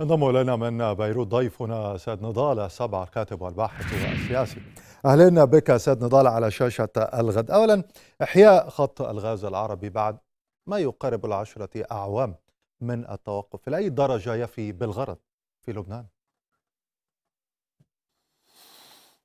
انضم الينا من بيروت ضيفنا سيد نضال سبع الكاتب والباحث السياسي اهلا بك سيد نضال على شاشه الغد اولا احياء خط الغاز العربي بعد ما يقارب العشره اعوام من التوقف الى اي درجه يفي بالغرض في لبنان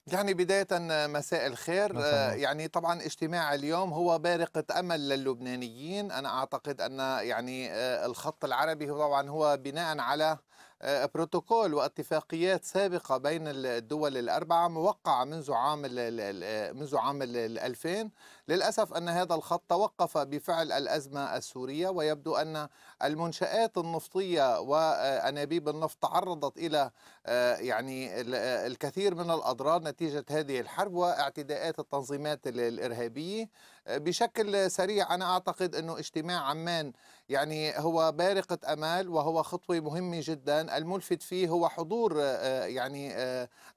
يعني بداية مساء الخير مساء. آه، يعني طبعا اجتماع اليوم هو بارقة أمل للبنانيين أنا أعتقد أن يعني آه، الخط العربي هو طبعا هو بناء على آه، بروتوكول واتفاقيات سابقة بين الدول الأربعة موقعة منذ عام آه، منذ عام 2000 للأسف أن هذا الخط توقف بفعل الأزمة السورية ويبدو أن المنشآت النفطية وأنابيب النفط تعرضت إلى آه، يعني الكثير من الأضرار نتيجة هذه الحرب واعتداءات التنظيمات الإرهابية بشكل سريع أنا أعتقد أنه اجتماع عمان يعني هو بارقة أمال وهو خطوة مهمة جدا الملفت فيه هو حضور آه، يعني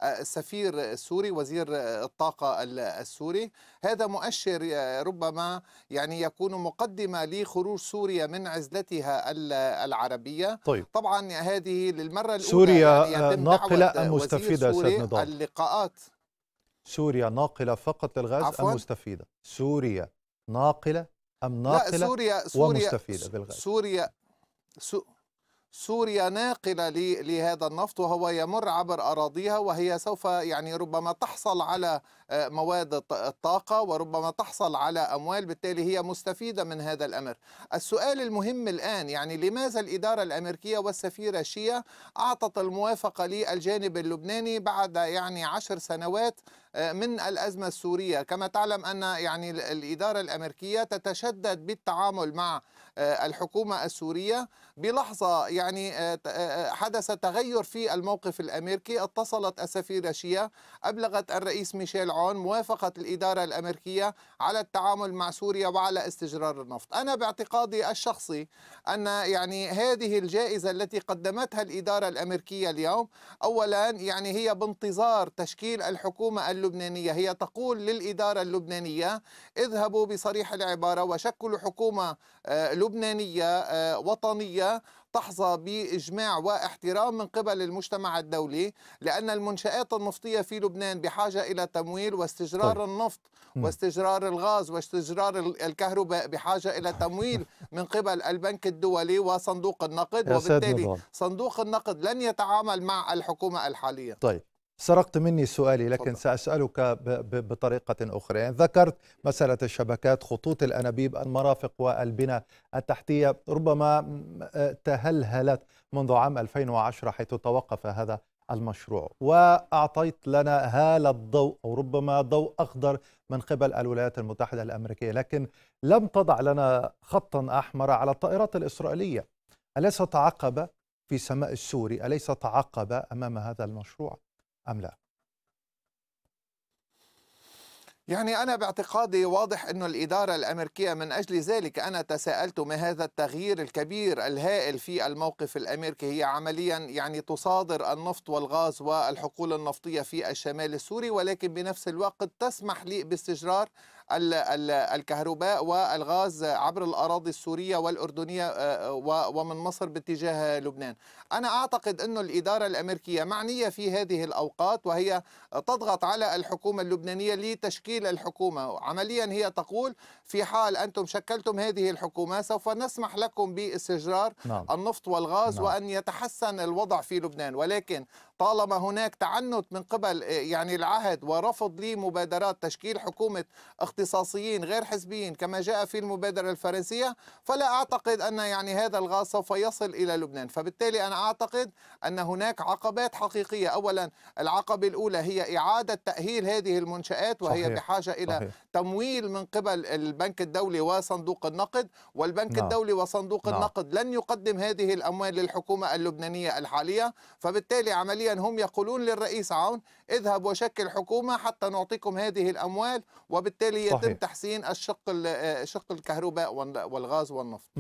السفير آه، آه، السوري وزير الطاقة السوري هذا مؤشر ربما يعني يكون مقدمة لخروج سوريا من عزلتها العربية طيب. طبعا هذه للمرة الأولى سوريا يعني ناقلة أم مستفيدة سيد نضال اللقاءات سوريا ناقله فقط للغاز عفواً؟ ام مستفيده سوريا ناقله ام ناقله لا سوريا سوريا ومستفيده بالغاز سوريا سوريا ناقلة لهذا النفط وهو يمر عبر أراضيها وهي سوف يعني ربما تحصل على آه، مواد الطاقة وربما تحصل على أموال بالتالي هي مستفيدة من هذا الأمر السؤال المهم الآن يعني لماذا الإدارة الأمريكية والسفيرة شيا أعطت الموافقة للجانب اللبناني بعد يعني عشر سنوات آه، من الأزمة السورية كما تعلم أن يعني الإدارة الأمريكية تتشدد بالتعامل مع آه، الحكومة السورية بلحظة يعني آه، حدث تغير في الموقف الأمريكي اتصلت السفيرة شيا أبلغت الرئيس ميشيل عون موافقة الإدارة الأمريكية على التعامل مع سوريا وعلى استجرار النفط أنا باعتقادي الشخصي أن يعني هذه الجائزة التي قدمتها الإدارة الأمريكية اليوم أولا يعني هي بانتظار تشكيل الحكومة اللبنانية هي تقول للإدارة اللبنانية اذهبوا بصريح العبارة وشكلوا حكومة آه، لبنانية آه، وطنية تحظى باجماع واحترام من قبل المجتمع الدولي لان المنشات النفطيه في لبنان بحاجه الى تمويل واستجرار طيب. النفط واستجرار الغاز واستجرار الكهرباء بحاجه الى تمويل من قبل البنك الدولي وصندوق النقد وبالتالي صندوق النقد لن يتعامل مع الحكومه الحاليه طيب سرقت مني سؤالي لكن صدق. سأسألك بطريقة أخرى يعني ذكرت مسألة الشبكات خطوط الأنابيب المرافق والبنى التحتية ربما تهلهلت منذ عام 2010 حيث توقف هذا المشروع وأعطيت لنا هالة الضوء أو ربما ضوء أخضر من قبل الولايات المتحدة الأمريكية لكن لم تضع لنا خطا أحمر على الطائرات الإسرائيلية أليس تعقب في سماء السوري أليس تعقب أمام هذا المشروع؟ أم لا؟ يعني أنا باعتقادي واضح أن الإدارة الأمريكية من أجل ذلك أنا تساءلت ما هذا التغيير الكبير الهائل في الموقف الأمريكي هي عمليا يعني تصادر النفط والغاز والحقول النفطية في الشمال السوري ولكن بنفس الوقت تسمح لي باستجرار الكهرباء والغاز عبر الأراضي السورية والأردنية آه، آه، ومن مصر باتجاه لبنان أنا أعتقد أن الإدارة الأمريكية معنية في هذه الأوقات وهي تضغط على الحكومة اللبنانية لتشكيل الحكومة عمليا هي تقول في حال أنتم شكلتم هذه الحكومة سوف نسمح لكم باستجرار نعم. النفط والغاز نعم. وأن يتحسن الوضع في لبنان ولكن طالما هناك تعنت من قبل آه، يعني العهد ورفض لمبادرات تشكيل حكومة اختصاصيين غير حزبيين كما جاء في المبادرة الفرنسية فلا أعتقد أن يعني هذا الغاز سوف يصل إلى لبنان فبالتالي أنا أعتقد أن هناك عقبات حقيقية أولا العقبة الأولى هي إعادة تأهيل هذه المنشآت وهي صحيح. بحاجة إلى صحيح. تمويل من قبل البنك الدولي وصندوق النقد والبنك نعم. الدولي وصندوق نعم. النقد لن يقدم هذه الأموال للحكومة اللبنانية الحالية فبالتالي عمليا هم يقولون للرئيس عون اذهب وشكل حكومة حتى نعطيكم هذه الأموال وبالتالي يتم صحيح. تحسين الشق آه، شق الكهرباء والغاز والنفط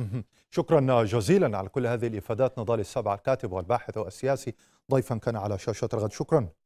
شكرا جزيلا على كل هذه الافادات نضال السبع الكاتب والباحث والسياسي ضيفا كان على شاشه الغد شكرا